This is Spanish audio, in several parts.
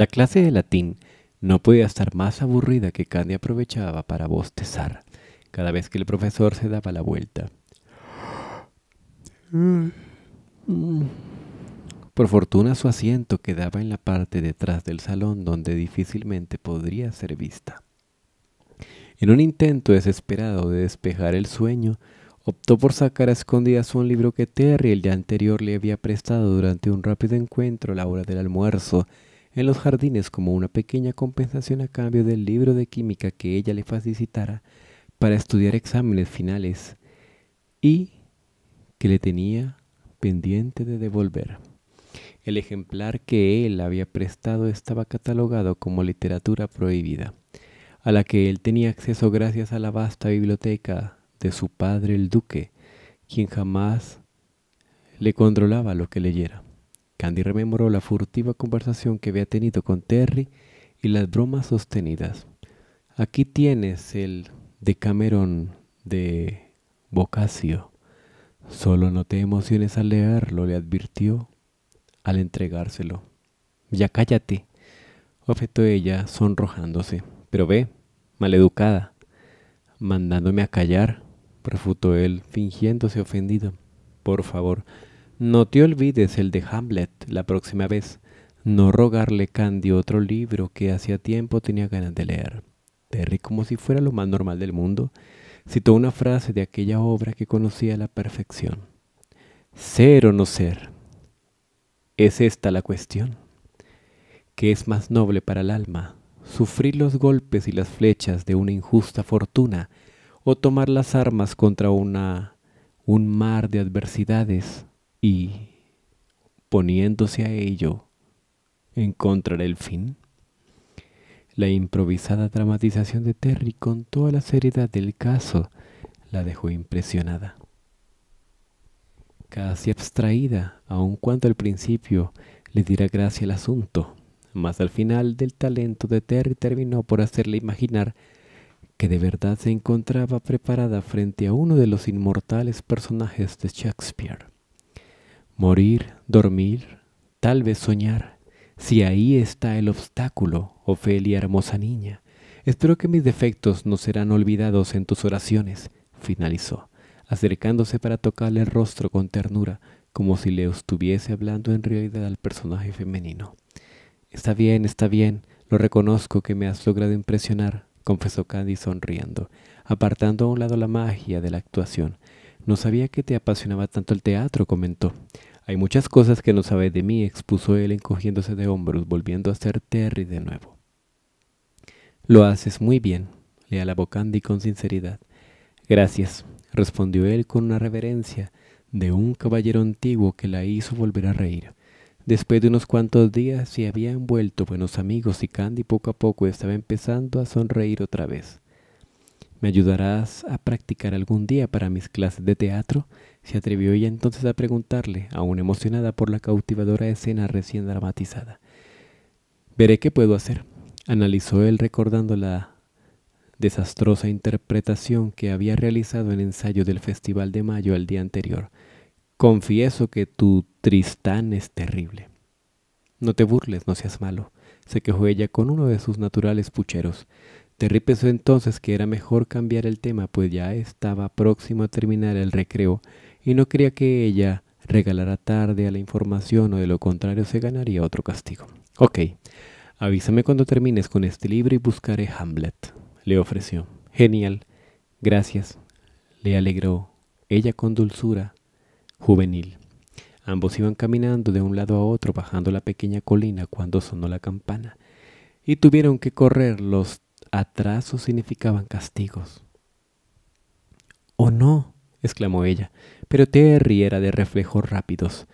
La clase de latín no podía estar más aburrida que Candy aprovechaba para bostezar cada vez que el profesor se daba la vuelta. Por fortuna su asiento quedaba en la parte detrás del salón donde difícilmente podría ser vista. En un intento desesperado de despejar el sueño, optó por sacar a escondidas un libro que Terry el día anterior le había prestado durante un rápido encuentro a la hora del almuerzo en los jardines como una pequeña compensación a cambio del libro de química que ella le facilitara para estudiar exámenes finales y que le tenía pendiente de devolver. El ejemplar que él había prestado estaba catalogado como literatura prohibida, a la que él tenía acceso gracias a la vasta biblioteca de su padre el duque, quien jamás le controlaba lo que leyera. Candy rememoró la furtiva conversación que había tenido con Terry y las bromas sostenidas. Aquí tienes el Cameron de Bocasio. Solo no te emociones al leerlo, le advirtió al entregárselo. Ya cállate, ofetó ella, sonrojándose. Pero ve, maleducada, mandándome a callar, refutó él, fingiéndose ofendido. Por favor, no te olvides el de Hamlet la próxima vez. No rogarle Candy otro libro que hacía tiempo tenía ganas de leer. Terry, como si fuera lo más normal del mundo, citó una frase de aquella obra que conocía a la perfección. Ser o no ser. Es esta la cuestión. ¿Qué es más noble para el alma? ¿Sufrir los golpes y las flechas de una injusta fortuna o tomar las armas contra una un mar de adversidades y poniéndose a ello contra el fin. La improvisada dramatización de Terry con toda la seriedad del caso la dejó impresionada. Casi abstraída, aun cuando al principio le diera gracia el asunto, mas al final del talento de Terry terminó por hacerle imaginar que de verdad se encontraba preparada frente a uno de los inmortales personajes de Shakespeare. Morir, dormir, tal vez soñar. Si ahí está el obstáculo, Ofelia hermosa niña. Espero que mis defectos no serán olvidados en tus oraciones, finalizó, acercándose para tocarle el rostro con ternura, como si le estuviese hablando en realidad al personaje femenino. Está bien, está bien, lo reconozco que me has logrado impresionar, confesó Candy sonriendo, apartando a un lado la magia de la actuación. No sabía que te apasionaba tanto el teatro, comentó. Hay muchas cosas que no sabes de mí, expuso él encogiéndose de hombros, volviendo a ser Terry de nuevo. Lo haces muy bien, le alabó Candy con sinceridad. Gracias, respondió él con una reverencia de un caballero antiguo que la hizo volver a reír. Después de unos cuantos días se habían vuelto buenos amigos y Candy poco a poco estaba empezando a sonreír otra vez. ¿Me ayudarás a practicar algún día para mis clases de teatro? se atrevió ella entonces a preguntarle, aún emocionada por la cautivadora escena recién dramatizada. Veré qué puedo hacer, analizó él recordando la desastrosa interpretación que había realizado en ensayo del Festival de Mayo el día anterior. Confieso que tu Tristán es terrible. No te burles, no seas malo, se quejó ella con uno de sus naturales pucheros. Terry pensó entonces que era mejor cambiar el tema, pues ya estaba próximo a terminar el recreo y no quería que ella regalara tarde a la información o de lo contrario se ganaría otro castigo. Ok, avísame cuando termines con este libro y buscaré Hamlet, le ofreció. Genial, gracias, le alegró ella con dulzura juvenil. Ambos iban caminando de un lado a otro bajando la pequeña colina cuando sonó la campana y tuvieron que correr. Los atrasos significaban castigos. ¡Oh no! exclamó ella pero Terry era de reflejos rápidos.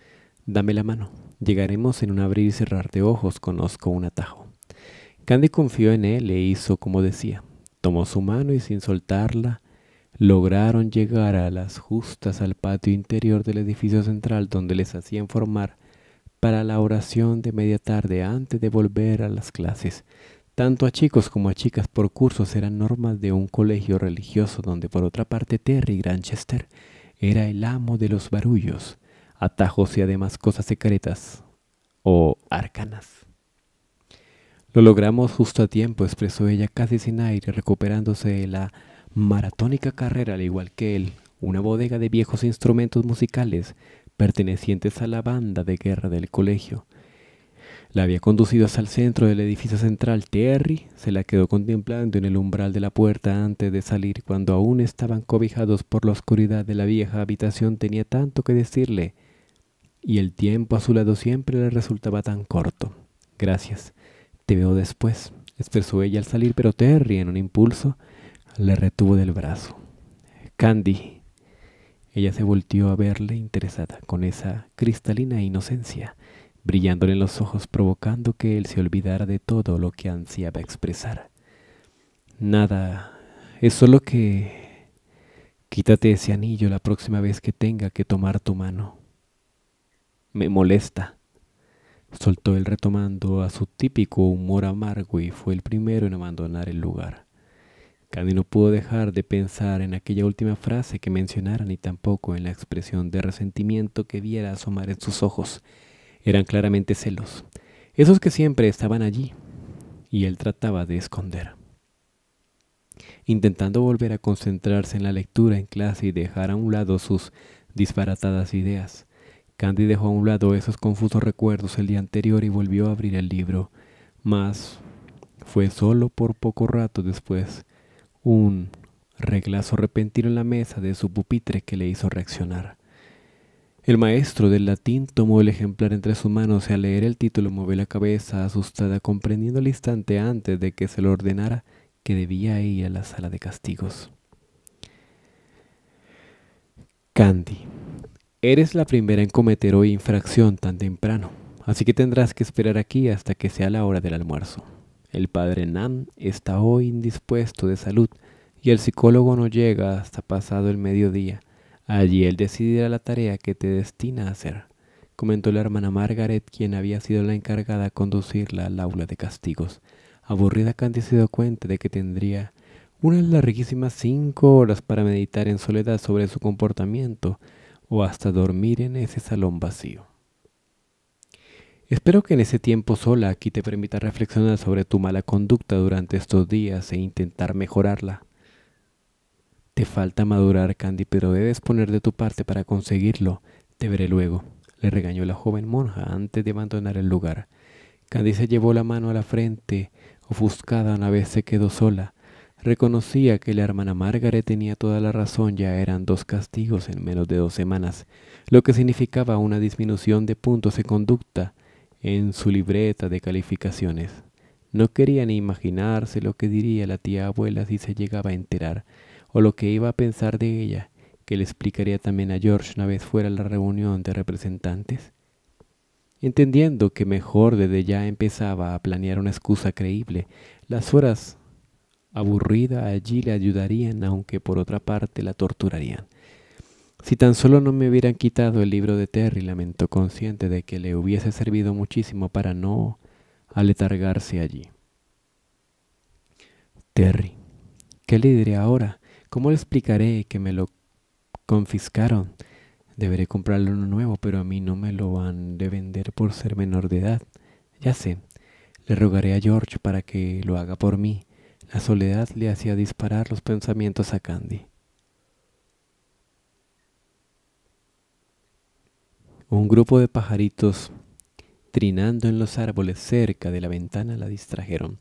Dame la mano. Llegaremos en un abrir y cerrar de ojos, conozco un atajo. Candy confió en él e hizo como decía. Tomó su mano y sin soltarla, lograron llegar a las justas al patio interior del edificio central donde les hacían formar para la oración de media tarde antes de volver a las clases. Tanto a chicos como a chicas por cursos eran normas de un colegio religioso donde por otra parte Terry y Granchester era el amo de los barullos, atajos y además cosas secretas o arcanas. Lo logramos justo a tiempo, expresó ella casi sin aire, recuperándose de la maratónica carrera, al igual que él, una bodega de viejos instrumentos musicales pertenecientes a la banda de guerra del colegio, la había conducido hasta el centro del edificio central. Terry se la quedó contemplando en el umbral de la puerta antes de salir. Cuando aún estaban cobijados por la oscuridad de la vieja habitación tenía tanto que decirle, y el tiempo a su lado siempre le resultaba tan corto. Gracias. Te veo después, expresó ella al salir, pero Terry, en un impulso, le retuvo del brazo. Candy. Ella se volteó a verle interesada, con esa cristalina inocencia brillándole en los ojos, provocando que él se olvidara de todo lo que ansiaba expresar. Nada, es solo que quítate ese anillo la próxima vez que tenga que tomar tu mano. Me molesta, soltó él retomando a su típico humor amargo y fue el primero en abandonar el lugar. Candy no pudo dejar de pensar en aquella última frase que mencionara ni tampoco en la expresión de resentimiento que viera asomar en sus ojos eran claramente celos, esos que siempre estaban allí y él trataba de esconder. Intentando volver a concentrarse en la lectura en clase y dejar a un lado sus disparatadas ideas, Candy dejó a un lado esos confusos recuerdos el día anterior y volvió a abrir el libro, mas fue solo por poco rato después un reglazo repentino en la mesa de su pupitre que le hizo reaccionar. El maestro del latín tomó el ejemplar entre sus manos y al leer el título movió la cabeza asustada, comprendiendo al instante antes de que se lo ordenara que debía ir a la sala de castigos. Candy, eres la primera en cometer hoy infracción tan temprano, así que tendrás que esperar aquí hasta que sea la hora del almuerzo. El padre Nam está hoy indispuesto de salud y el psicólogo no llega hasta pasado el mediodía, Allí él decidirá la tarea que te destina a hacer, comentó la hermana Margaret, quien había sido la encargada de conducirla al aula de castigos. Aburrida Candy se dio cuenta de que tendría unas larguísimas cinco horas para meditar en soledad sobre su comportamiento o hasta dormir en ese salón vacío. Espero que en ese tiempo sola aquí te permita reflexionar sobre tu mala conducta durante estos días e intentar mejorarla. Te falta madurar, Candy, pero debes poner de tu parte para conseguirlo. Te veré luego, le regañó la joven monja antes de abandonar el lugar. Candy se llevó la mano a la frente, ofuscada una vez se quedó sola. Reconocía que la hermana Margaret tenía toda la razón, ya eran dos castigos en menos de dos semanas, lo que significaba una disminución de puntos de conducta en su libreta de calificaciones. No quería ni imaginarse lo que diría la tía abuela si se llegaba a enterar o lo que iba a pensar de ella, que le explicaría también a George una vez fuera la reunión de representantes. Entendiendo que mejor desde ya empezaba a planear una excusa creíble, las horas aburridas allí le ayudarían, aunque por otra parte la torturarían. Si tan solo no me hubieran quitado el libro de Terry, lamentó consciente de que le hubiese servido muchísimo para no aletargarse allí. Terry, ¿qué le diré ahora? ¿Cómo le explicaré que me lo confiscaron? Deberé comprarle uno nuevo, pero a mí no me lo van de vender por ser menor de edad. Ya sé, le rogaré a George para que lo haga por mí. La soledad le hacía disparar los pensamientos a Candy. Un grupo de pajaritos trinando en los árboles cerca de la ventana la distrajeron.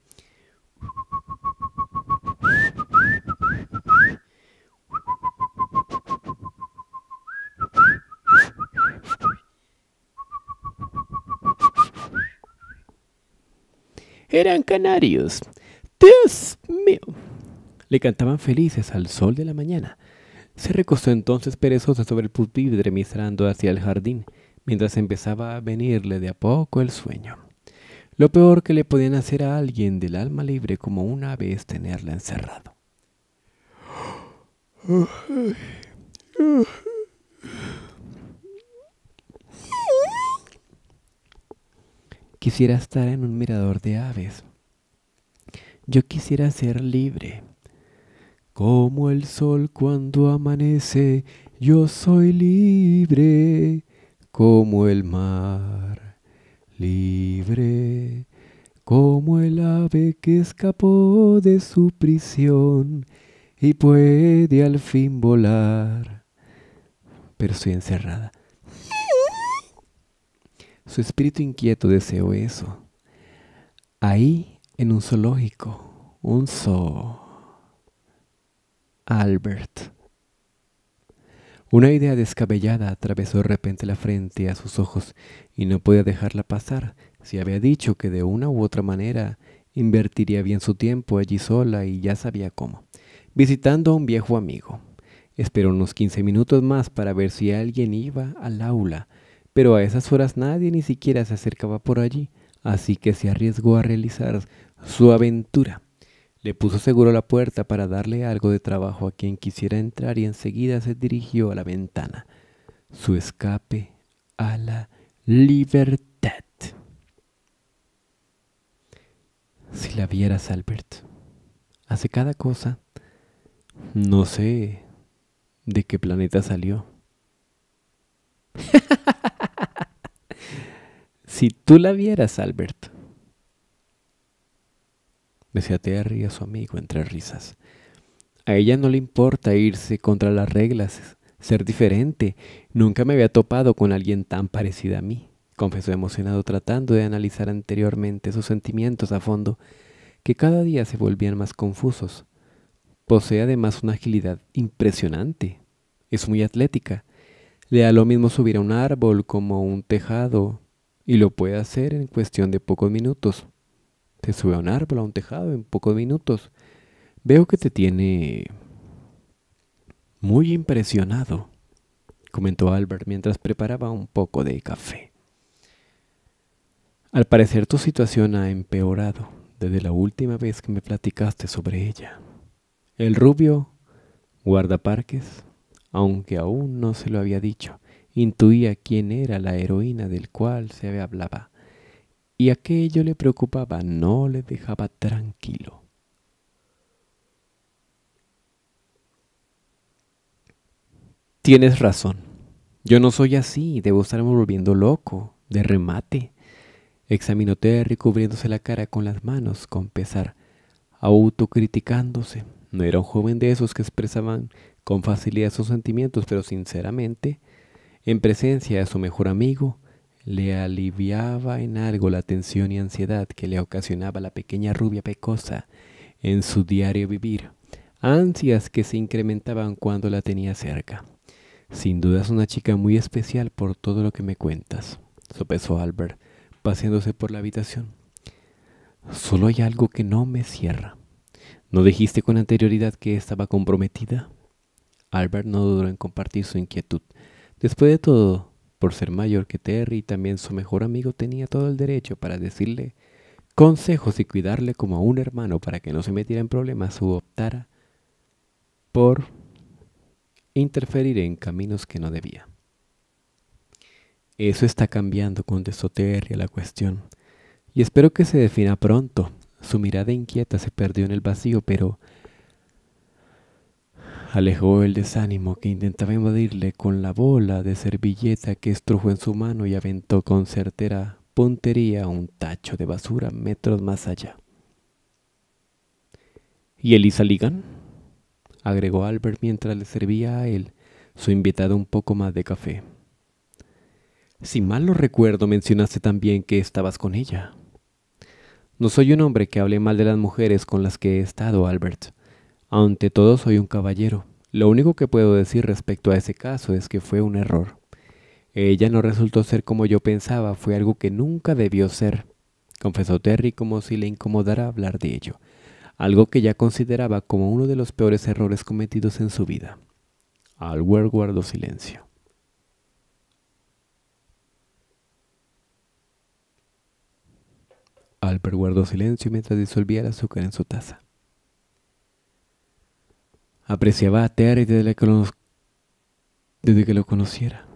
eran canarios. Dios mío. Le cantaban felices al sol de la mañana. Se recostó entonces perezosa sobre el pupitre mirando hacia el jardín, mientras empezaba a venirle de a poco el sueño. Lo peor que le podían hacer a alguien del alma libre como una vez tenerla encerrado. Quisiera estar en un mirador de aves. Yo quisiera ser libre. Como el sol cuando amanece, yo soy libre. Como el mar, libre. Como el ave que escapó de su prisión y puede al fin volar. Pero estoy encerrada. Su espíritu inquieto deseó eso. Ahí, en un zoológico, un zoo. Albert. Una idea descabellada atravesó de repente la frente a sus ojos y no podía dejarla pasar. Se había dicho que de una u otra manera invertiría bien su tiempo allí sola y ya sabía cómo. Visitando a un viejo amigo. Esperó unos 15 minutos más para ver si alguien iba al aula pero a esas horas nadie ni siquiera se acercaba por allí, así que se arriesgó a realizar su aventura. Le puso seguro la puerta para darle algo de trabajo a quien quisiera entrar y enseguida se dirigió a la ventana. Su escape a la libertad. Si la vieras, Albert, hace cada cosa. No sé de qué planeta salió. Si tú la vieras, Albert, decía Terry a su amigo entre risas. A ella no le importa irse contra las reglas, ser diferente. Nunca me había topado con alguien tan parecida a mí, confesó emocionado tratando de analizar anteriormente sus sentimientos a fondo, que cada día se volvían más confusos. Posee además una agilidad impresionante. Es muy atlética. Le da lo mismo subir a un árbol como un tejado y lo puede hacer en cuestión de pocos minutos. Te sube a un árbol, a un tejado en pocos minutos. Veo que te tiene muy impresionado, comentó Albert mientras preparaba un poco de café. Al parecer tu situación ha empeorado desde la última vez que me platicaste sobre ella. El rubio guarda parques, aunque aún no se lo había dicho, intuía quién era la heroína del cual se hablaba, y aquello le preocupaba, no le dejaba tranquilo. Tienes razón. Yo no soy así, debo estarme volviendo loco, de remate. Examinó Terry cubriéndose la cara con las manos, con pesar, autocriticándose. No era un joven de esos que expresaban con facilidad sus sentimientos, pero sinceramente en presencia de su mejor amigo, le aliviaba en algo la tensión y ansiedad que le ocasionaba la pequeña rubia pecosa en su diario vivir, ansias que se incrementaban cuando la tenía cerca. Sin duda es una chica muy especial por todo lo que me cuentas, sopesó Albert, paseándose por la habitación. Solo hay algo que no me cierra. ¿No dijiste con anterioridad que estaba comprometida? Albert no dudó en compartir su inquietud. Después de todo, por ser mayor que Terry, y también su mejor amigo tenía todo el derecho para decirle consejos y cuidarle como a un hermano para que no se metiera en problemas o optara por interferir en caminos que no debía. Eso está cambiando, contestó Terry a la cuestión, y espero que se defina pronto. Su mirada inquieta se perdió en el vacío, pero alejó el desánimo que intentaba invadirle con la bola de servilleta que estrujo en su mano y aventó con certera puntería un tacho de basura metros más allá. ¿Y Elisa Ligan? agregó Albert mientras le servía a él su invitado un poco más de café. Si mal lo recuerdo, mencionaste también que estabas con ella. No soy un hombre que hable mal de las mujeres con las que he estado, Albert. Ante todo soy un caballero. Lo único que puedo decir respecto a ese caso es que fue un error. Ella no resultó ser como yo pensaba, fue algo que nunca debió ser, confesó Terry como si le incomodara hablar de ello, algo que ya consideraba como uno de los peores errores cometidos en su vida. Alward guardó silencio. Albert guardó silencio mientras disolvía el azúcar en su taza. Apreciaba a Terry desde que, lo, conociera,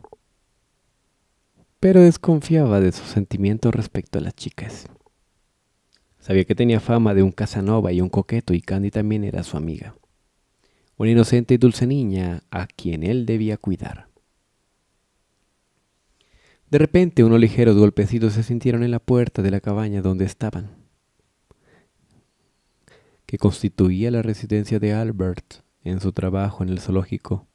pero desconfiaba de sus sentimientos respecto a las chicas. Sabía que tenía fama de un Casanova y un coqueto y Candy también era su amiga, una inocente y dulce niña a quien él debía cuidar. De repente unos ligeros golpecitos se sintieron en la puerta de la cabaña donde estaban, que constituía la residencia de Albert en su trabajo en el zoológico.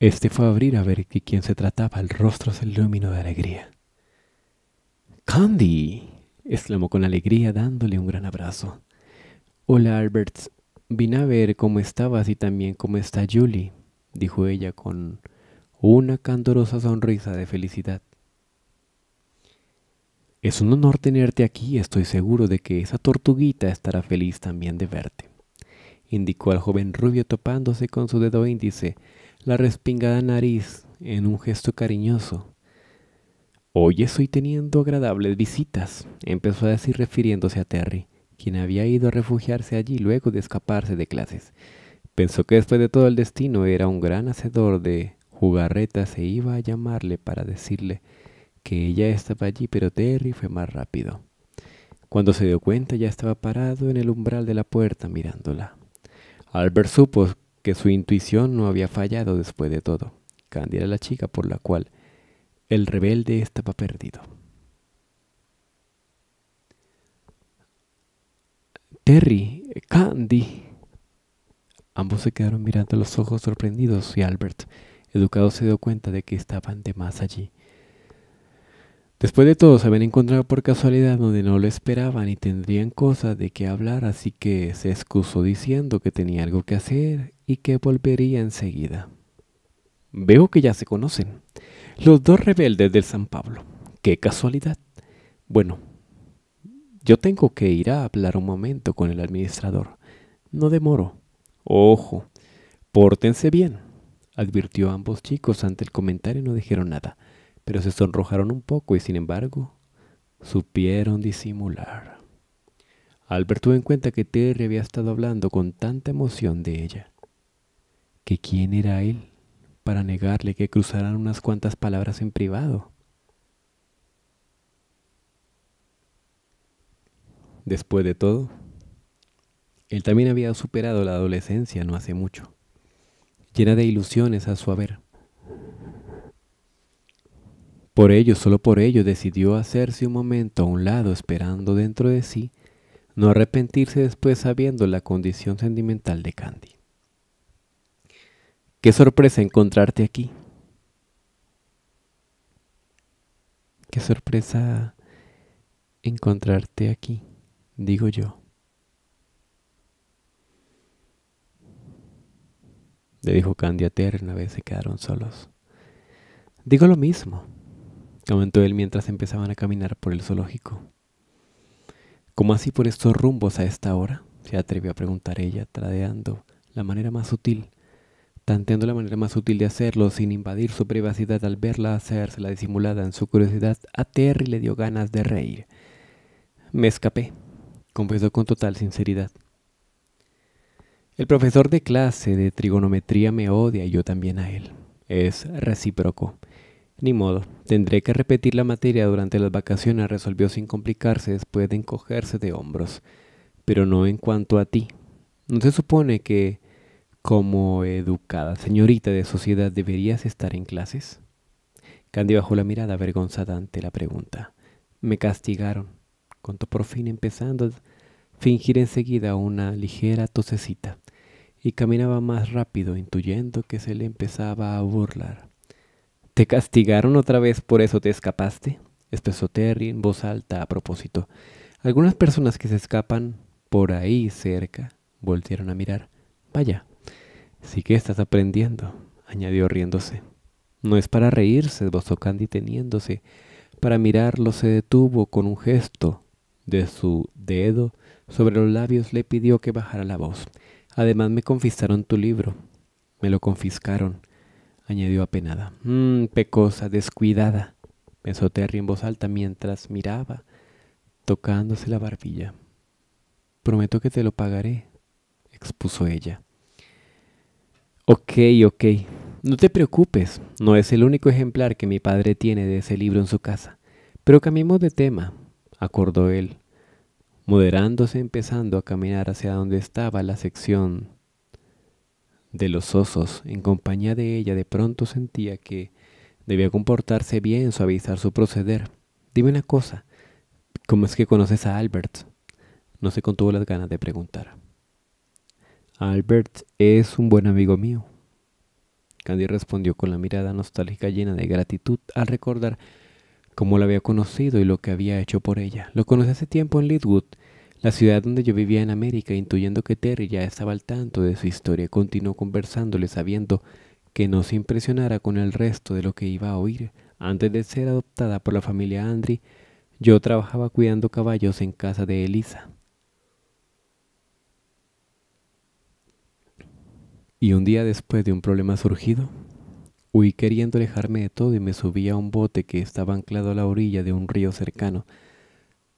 Este fue a abrir a ver de quién se trataba. El rostro se iluminó de alegría. ¡Candy! exclamó con alegría dándole un gran abrazo. Hola, Albert. Vine a ver cómo estabas y también cómo está Julie, dijo ella con una candorosa sonrisa de felicidad. Es un honor tenerte aquí, estoy seguro de que esa tortuguita estará feliz también de verte. Indicó al joven rubio topándose con su dedo índice la respingada nariz en un gesto cariñoso. Hoy estoy teniendo agradables visitas, empezó a decir refiriéndose a Terry, quien había ido a refugiarse allí luego de escaparse de clases. Pensó que después de todo el destino era un gran hacedor de jugarretas e iba a llamarle para decirle que ella estaba allí, pero Terry fue más rápido. Cuando se dio cuenta ya estaba parado en el umbral de la puerta mirándola. Albert supo que su intuición no había fallado después de todo. Candy era la chica por la cual el rebelde estaba perdido. Terry, Candy. Ambos se quedaron mirando los ojos sorprendidos y Albert, educado, se dio cuenta de que estaban de más allí. Después de todo, se habían encontrado por casualidad donde no lo esperaban y tendrían cosas de qué hablar, así que se excusó diciendo que tenía algo que hacer y que volvería enseguida. Veo que ya se conocen. Los dos rebeldes del San Pablo. ¡Qué casualidad! Bueno, yo tengo que ir a hablar un momento con el administrador. No demoro. Ojo, pórtense bien. Advirtió a ambos chicos ante el comentario y no dijeron nada pero se sonrojaron un poco y sin embargo supieron disimular. Albert tuvo en cuenta que Terry había estado hablando con tanta emoción de ella, que quién era él para negarle que cruzaran unas cuantas palabras en privado. Después de todo, él también había superado la adolescencia no hace mucho, llena de ilusiones a su haber por ello, solo por ello, decidió hacerse un momento a un lado esperando dentro de sí, no arrepentirse después sabiendo la condición sentimental de Candy. Qué sorpresa encontrarte aquí. Qué sorpresa encontrarte aquí, digo yo. Le dijo Candy a Terry una vez se quedaron solos. Digo lo mismo comentó él mientras empezaban a caminar por el zoológico. ¿Cómo así por estos rumbos a esta hora? se atrevió a preguntar ella, tradeando la manera más sutil, tanteando la manera más sutil de hacerlo sin invadir su privacidad al verla hacerse la disimulada en su curiosidad, a Terry le dio ganas de reír. Me escapé, confesó con total sinceridad. El profesor de clase de trigonometría me odia y yo también a él. Es recíproco. Ni modo, tendré que repetir la materia durante las vacaciones, resolvió sin complicarse después de encogerse de hombros. Pero no en cuanto a ti. ¿No se supone que, como educada señorita de sociedad, deberías estar en clases? Candy bajó la mirada avergonzada ante la pregunta. Me castigaron, contó por fin empezando a fingir enseguida una ligera tosecita, y caminaba más rápido, intuyendo que se le empezaba a burlar. ¿Te castigaron otra vez por eso te escapaste? Expresó Terry en voz alta a propósito. Algunas personas que se escapan por ahí cerca voltearon a mirar. Vaya, sí que estás aprendiendo, añadió riéndose. No es para reírse, esbozó Candy teniéndose. Para mirarlo se detuvo con un gesto de su dedo sobre los labios le pidió que bajara la voz. Además me confiscaron tu libro. Me lo confiscaron añadió apenada. Mmm, pecosa, descuidada, pensó Terry en voz alta mientras miraba, tocándose la barbilla. Prometo que te lo pagaré, expuso ella. Ok, ok. No te preocupes, no es el único ejemplar que mi padre tiene de ese libro en su casa. Pero cambiemos de tema, acordó él, moderándose empezando a caminar hacia donde estaba la sección de los osos. En compañía de ella de pronto sentía que debía comportarse bien, suavizar su proceder. Dime una cosa, ¿cómo es que conoces a Albert? No se contuvo las ganas de preguntar. Albert es un buen amigo mío. Candy respondió con la mirada nostálgica llena de gratitud al recordar cómo la había conocido y lo que había hecho por ella. Lo conocí hace tiempo en Leadwood. La ciudad donde yo vivía en América, intuyendo que Terry ya estaba al tanto de su historia, continuó conversándole sabiendo que no se impresionara con el resto de lo que iba a oír. Antes de ser adoptada por la familia Andri, yo trabajaba cuidando caballos en casa de Elisa. Y un día después de un problema surgido, huí queriendo alejarme de todo y me subí a un bote que estaba anclado a la orilla de un río cercano.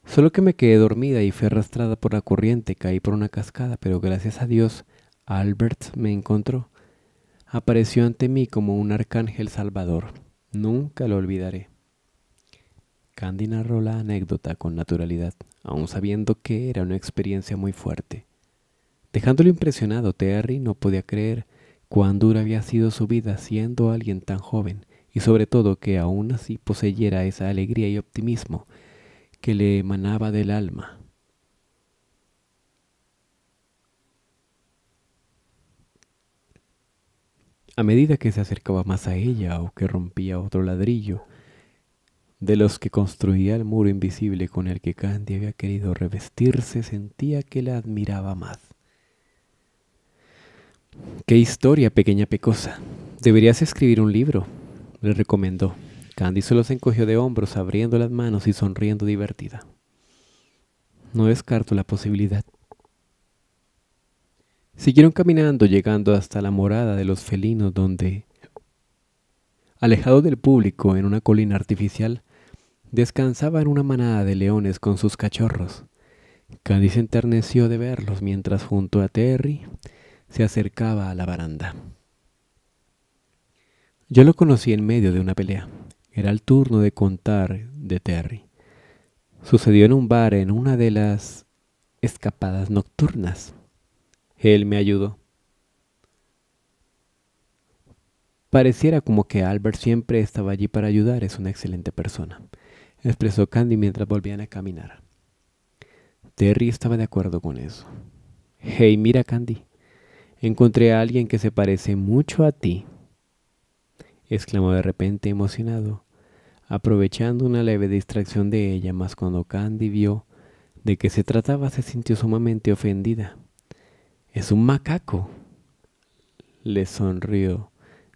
Solo que me quedé dormida y fui arrastrada por la corriente, caí por una cascada, pero gracias a Dios, Albert me encontró. Apareció ante mí como un arcángel salvador. Nunca lo olvidaré. Candy narró la anécdota con naturalidad, aun sabiendo que era una experiencia muy fuerte. Dejándolo impresionado, Terry no podía creer cuán dura había sido su vida siendo alguien tan joven, y sobre todo que aún así poseyera esa alegría y optimismo que le emanaba del alma. A medida que se acercaba más a ella o que rompía otro ladrillo, de los que construía el muro invisible con el que Candy había querido revestirse, sentía que la admiraba más. Qué historia, pequeña pecosa. Deberías escribir un libro, le recomendó. Candy solo se encogió de hombros, abriendo las manos y sonriendo divertida. No descarto la posibilidad. Siguieron caminando, llegando hasta la morada de los felinos, donde, alejado del público en una colina artificial, descansaban una manada de leones con sus cachorros. Candy se enterneció de verlos mientras junto a Terry se acercaba a la baranda. Yo lo conocí en medio de una pelea. Era el turno de contar de Terry. Sucedió en un bar en una de las escapadas nocturnas. Él me ayudó. Pareciera como que Albert siempre estaba allí para ayudar, es una excelente persona, expresó Candy mientras volvían a caminar. Terry estaba de acuerdo con eso. Hey, mira Candy, encontré a alguien que se parece mucho a ti, exclamó de repente emocionado aprovechando una leve distracción de ella, mas cuando Candy vio de qué se trataba se sintió sumamente ofendida. Es un macaco. Le sonrió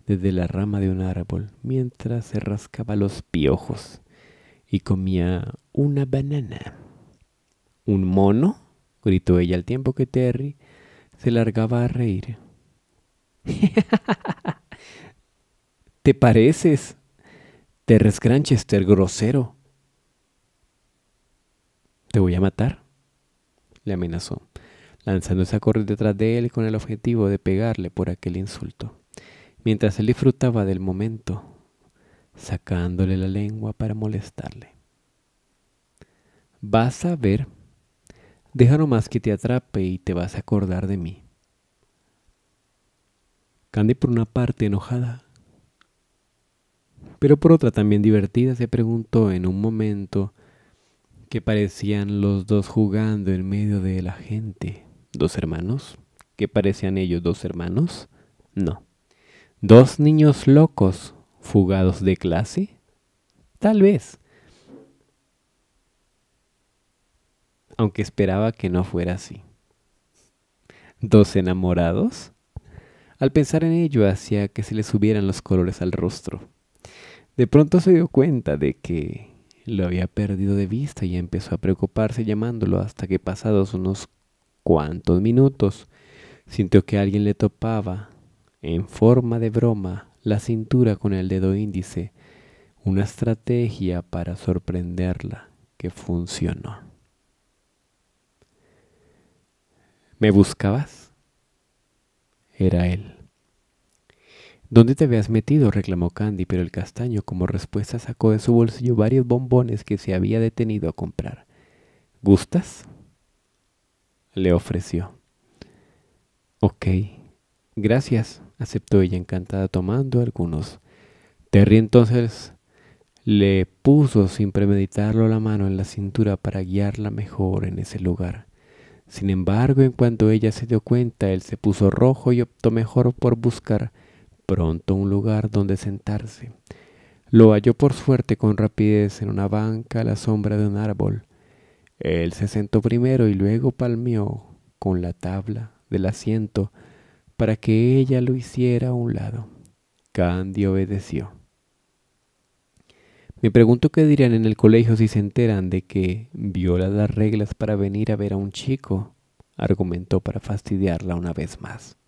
desde la rama de un árbol mientras se rascaba los piojos y comía una banana. ¿Un mono? gritó ella al tiempo que Terry se largaba a reír. ¿Te pareces? Te Granchester, grosero. Te voy a matar. Le amenazó, lanzándose a correr detrás de él con el objetivo de pegarle por aquel insulto, mientras él disfrutaba del momento, sacándole la lengua para molestarle. Vas a ver. Deja más que te atrape y te vas a acordar de mí. Candy por una parte enojada pero por otra también divertida, se preguntó en un momento qué parecían los dos jugando en medio de la gente. ¿Dos hermanos? ¿Qué parecían ellos dos hermanos? No. ¿Dos niños locos fugados de clase? Tal vez. Aunque esperaba que no fuera así. ¿Dos enamorados? Al pensar en ello hacía que se le subieran los colores al rostro. De pronto se dio cuenta de que lo había perdido de vista y empezó a preocuparse llamándolo hasta que pasados unos cuantos minutos sintió que alguien le topaba, en forma de broma, la cintura con el dedo índice, una estrategia para sorprenderla que funcionó. ¿Me buscabas? Era él. ¿Dónde te habías metido? reclamó Candy, pero el castaño como respuesta sacó de su bolsillo varios bombones que se había detenido a comprar. ¿Gustas? le ofreció. Ok, gracias, aceptó ella encantada tomando algunos. Terry entonces le puso sin premeditarlo la mano en la cintura para guiarla mejor en ese lugar. Sin embargo, en cuanto ella se dio cuenta, él se puso rojo y optó mejor por buscar pronto un lugar donde sentarse. Lo halló por suerte con rapidez en una banca a la sombra de un árbol. Él se sentó primero y luego palmeó con la tabla del asiento para que ella lo hiciera a un lado. Candy obedeció. Me pregunto qué dirían en el colegio si se enteran de que viola las reglas para venir a ver a un chico, argumentó para fastidiarla una vez más.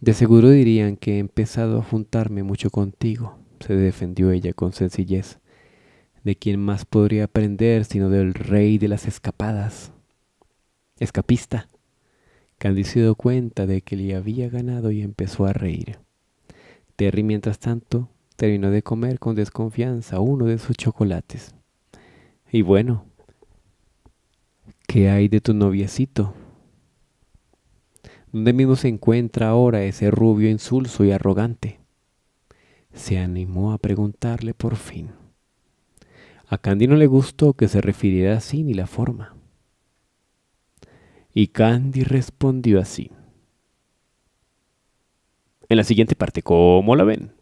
De seguro dirían que he empezado a juntarme mucho contigo, se defendió ella con sencillez. ¿De quién más podría aprender sino del rey de las escapadas? Escapista. Candy se dio cuenta de que le había ganado y empezó a reír. Terry, mientras tanto, terminó de comer con desconfianza uno de sus chocolates. Y bueno, ¿qué hay de tu noviecito? ¿Dónde mismo se encuentra ahora ese rubio insulso y arrogante. Se animó a preguntarle por fin. A Candy no le gustó que se refiriera así ni la forma. Y Candy respondió así. En la siguiente parte, ¿cómo la ven?